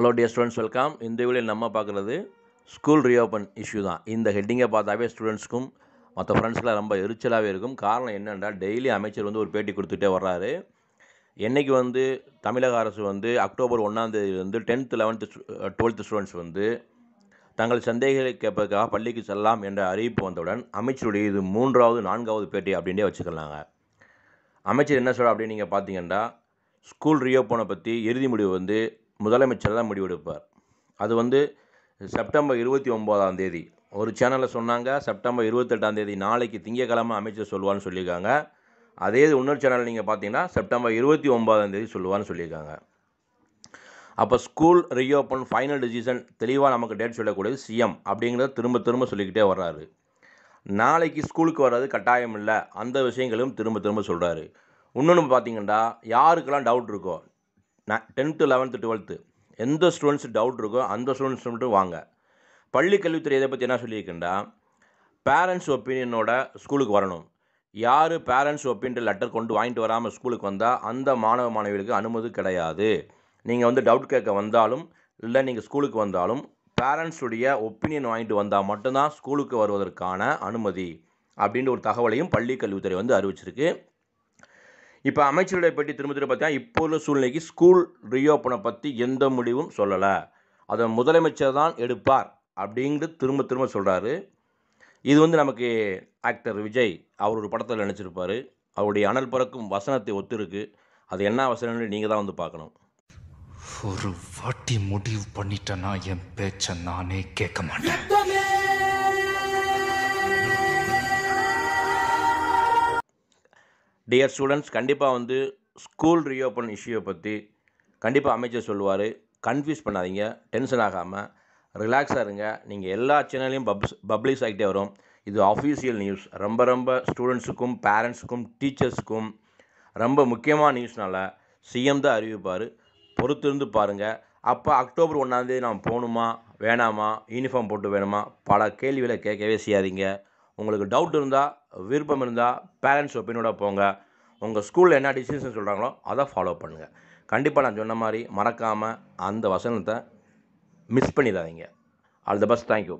hello dear students welcome இந்த video நம்ம பார்க்குறது ஸ்கூல் ரீஓப்பன் இஷ்யூ தான் இந்த ஹெட்டிங்கை பார்த்தாவே ஸ்டூடெண்ட்ஸ்க்கும் மற்ற ஃப்ரெண்ட்ஸ்க்கெலாம் ரொம்ப எரிச்சலாகவே இருக்கும் காரணம் என்னென்னா டெய்லி அமைச்சர் வந்து ஒரு பேட்டி கொடுத்துட்டே வர்றாரு என்றைக்கு வந்து தமிழக அரசு வந்து அக்டோபர் வந்து டென்த்து லெவன்த்து டுவெல்த்து ஸ்டூடெண்ட்ஸ் வந்து தங்கள் சந்தேகங்களை கேட்பதற்காக பள்ளிக்கு செல்லலாம் என்ற அறிவிப்பு வந்தவுடன் அமைச்சருடைய இது மூன்றாவது நான்காவது பேட்டி அப்படின்னே வச்சுக்கலாங்க அமைச்சர் என்ன சொல்கிறார் அப்படின்னு நீங்கள் பார்த்தீங்கன்னா ஸ்கூல் ரீஓப்பனை பற்றி இறுதி முடிவு வந்து முதலமைச்சர் தான் முடிவெடுப்பார் அது வந்து செப்டம்பர் இருபத்தி ஒம்போதாம் தேதி ஒரு சேனலில் சொன்னாங்க செப்டம்பர் இருபத்தெட்டாம் தேதி நாளைக்கு திங்கக்கிழமை அமைச்சர் சொல்லுவான்னு சொல்லியிருக்காங்க அதே இது இன்னொரு சேனல் நீங்கள் பார்த்தீங்கன்னா செப்டம்பர் இருபத்தி ஒன்பதாம் தேதி சொல்லுவான்னு சொல்லியிருக்காங்க அப்போ ஸ்கூல் ரீஓப்பன் ஃபைனல் டிசிஷன் தெளிவாக நமக்கு டேட் சொல்லக்கூடியது சிஎம் அப்படிங்கிறத திரும்ப திரும்ப சொல்லிக்கிட்டே வர்றாரு நாளைக்கு ஸ்கூலுக்கு வர்றது கட்டாயம் இல்லை அந்த விஷயங்களும் திரும்ப திரும்ப சொல்கிறாரு இன்னொன்று பார்த்தீங்கன்னா யாருக்கெல்லாம் டவுட் இருக்கோ டென்த்து லெவன்த்து டுவெல்த்து எந்த ஸ்டூடெண்ட்ஸ் டவுட் இருக்கோ அந்த ஸ்டூடெண்ட்ஸ் மட்டும் வாங்க பள்ளி கல்வித்துறை இதை பற்றி என்ன சொல்லியிருக்குன்னா பேரண்ட்ஸ் ஒப்பீனியனோட ஸ்கூலுக்கு வரணும் யார் பேரண்ட்ஸ் ஒப்பீனியன் லெட்டர் கொண்டு வாங்கிட்டு வராமல் ஸ்கூலுக்கு வந்தால் அந்த மாணவ மாணவிகளுக்கு அனுமதி கிடையாது நீங்கள் வந்து டவுட் கேட்க வந்தாலும் இல்லை நீங்கள் ஸ்கூலுக்கு வந்தாலும் பேரண்ட்ஸுடைய ஒப்பீனியன் வாங்கிட்டு வந்தால் மட்டும்தான் ஸ்கூலுக்கு வருவதற்கான அனுமதி அப்படின்ற ஒரு தகவலையும் பள்ளி கல்வித்துறை வந்து அறிவிச்சிருக்கு இப்போ அமைச்சர்களை பற்றி திரும்ப திரும்ப பார்த்தீங்கன்னா இப்போ உள்ள சூழ்நிலைக்கு ஸ்கூல் ரீஓப்பனை பற்றி எந்த முடிவும் சொல்லலை அதை முதலமைச்சர் தான் எடுப்பார் அப்படிங்கிறது திரும்ப திரும்ப சொல்கிறாரு இது வந்து நமக்கு ஆக்டர் விஜய் அவர் ஒரு படத்தில் நினச்சிருப்பார் அவருடைய அனல் பறக்கும் வசனத்தை ஒத்துருக்கு அது என்ன வசனம்னு நீங்கள் தான் வந்து பார்க்கணும் ஒரு வாட்டி முடிவு பண்ணிட்டேன்னா என் பேச்சை நானே கேட்க மாட்டேன் டியர் ஸ்டூடெண்ட்ஸ் கண்டிப்பாக வந்து ஸ்கூல் ரீஓப்பன் இஷ்யூவை பற்றி கண்டிப்பாக அமைச்சர் சொல்லுவார் கன்ஃபியூஸ் பண்ணாதீங்க டென்ஷன் ஆகாமல் ரிலாக்ஸாக இருங்க நீங்கள் எல்லா சேனல்லையும் பப்ஸ் பப்ளிஷ் ஆகிட்டே வரும் இது அஃபீஷியல் நியூஸ் ரொம்ப ரொம்ப ஸ்டூடெண்ட்ஸுக்கும் பேரண்ட்ஸுக்கும் டீச்சர்ஸுக்கும் ரொம்ப முக்கியமான நியூஸ்னால் சிஎம் தான் அறிவிப்பார் பொறுத்திருந்து பாருங்கள் அப்போ அக்டோபர் ஒன்றாந்தேதி நாம் போகணுமா வேணாமா யூனிஃபார்ம் போட்டு வேணுமா பல கேள்விகளை கேட்கவே செய்யாதீங்க உங்களுக்கு டவுட் இருந்தால் விருப்பம் இருந்தால் பேரண்ட்ஸ் ஒப்பீனியோட போங்க உங்கள் ஸ்கூலில் என்ன டிசிஷன் சொல்கிறாங்களோ அதை ஃபாலோ பண்ணுங்கள் கண்டிப்பாக நான் சொன்ன மாதிரி மறக்காமல் அந்த வசனத்தை மிஸ் பண்ணிடாதீங்க ஆல் த பெஸ்ட் தேங்க்யூ